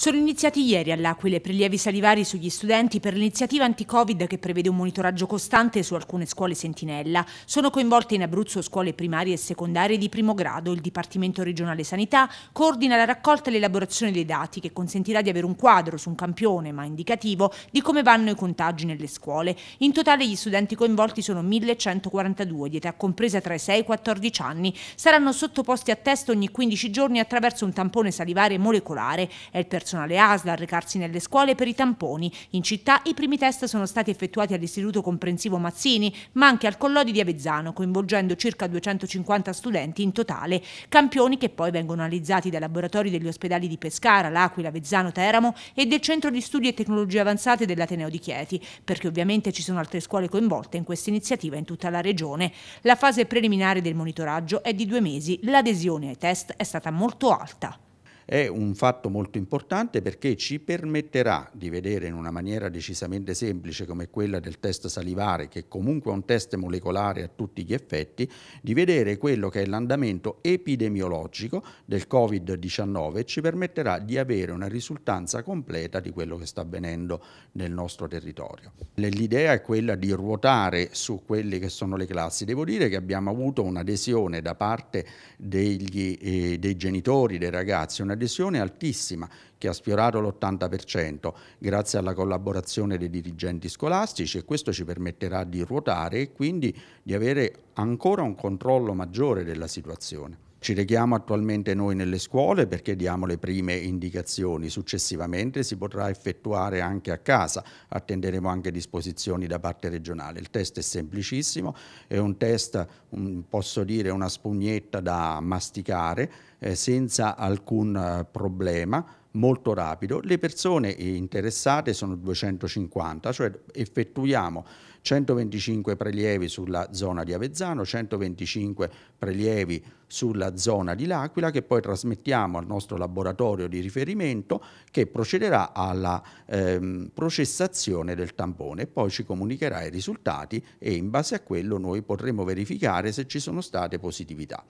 Sono iniziati ieri all'Aquile i prelievi salivari sugli studenti per l'iniziativa anti-Covid che prevede un monitoraggio costante su alcune scuole sentinella. Sono coinvolte in Abruzzo scuole primarie e secondarie di primo grado. Il Dipartimento regionale sanità coordina la raccolta e l'elaborazione dei dati che consentirà di avere un quadro su un campione, ma indicativo, di come vanno i contagi nelle scuole. In totale gli studenti coinvolti sono 1142 di età compresa tra i 6 e i 14 anni. Saranno sottoposti a test ogni 15 giorni attraverso un tampone salivare molecolare. È il personale personale ASL a recarsi nelle scuole per i tamponi. In città i primi test sono stati effettuati all'Istituto Comprensivo Mazzini, ma anche al Collodi di Avezzano, coinvolgendo circa 250 studenti in totale, campioni che poi vengono analizzati dai laboratori degli ospedali di Pescara, L'Aquila, Avezzano, Teramo e del Centro di Studi e Tecnologie Avanzate dell'Ateneo di Chieti, perché ovviamente ci sono altre scuole coinvolte in questa iniziativa in tutta la regione. La fase preliminare del monitoraggio è di due mesi, l'adesione ai test è stata molto alta. È un fatto molto importante perché ci permetterà di vedere in una maniera decisamente semplice come quella del test salivare, che comunque è un test molecolare a tutti gli effetti, di vedere quello che è l'andamento epidemiologico del Covid-19 e ci permetterà di avere una risultanza completa di quello che sta avvenendo nel nostro territorio. L'idea è quella di ruotare su quelle che sono le classi. Devo dire che abbiamo avuto un'adesione da parte degli, eh, dei genitori dei ragazzi, una un'adesione altissima che ha sfiorato l'80% grazie alla collaborazione dei dirigenti scolastici e questo ci permetterà di ruotare e quindi di avere ancora un controllo maggiore della situazione. Ci reghiamo attualmente noi nelle scuole perché diamo le prime indicazioni, successivamente si potrà effettuare anche a casa, attenderemo anche disposizioni da parte regionale. Il test è semplicissimo, è un test, posso dire, una spugnetta da masticare eh, senza alcun eh, problema, molto rapido. Le persone interessate sono 250, cioè effettuiamo 125 prelievi sulla zona di Avezzano, 125 prelievi sulla zona di L'Aquila che poi trasmettiamo al nostro laboratorio di riferimento che procederà alla ehm, processazione del tampone e poi ci comunicherà i risultati e in base a quello noi potremo verificare se ci sono state positività.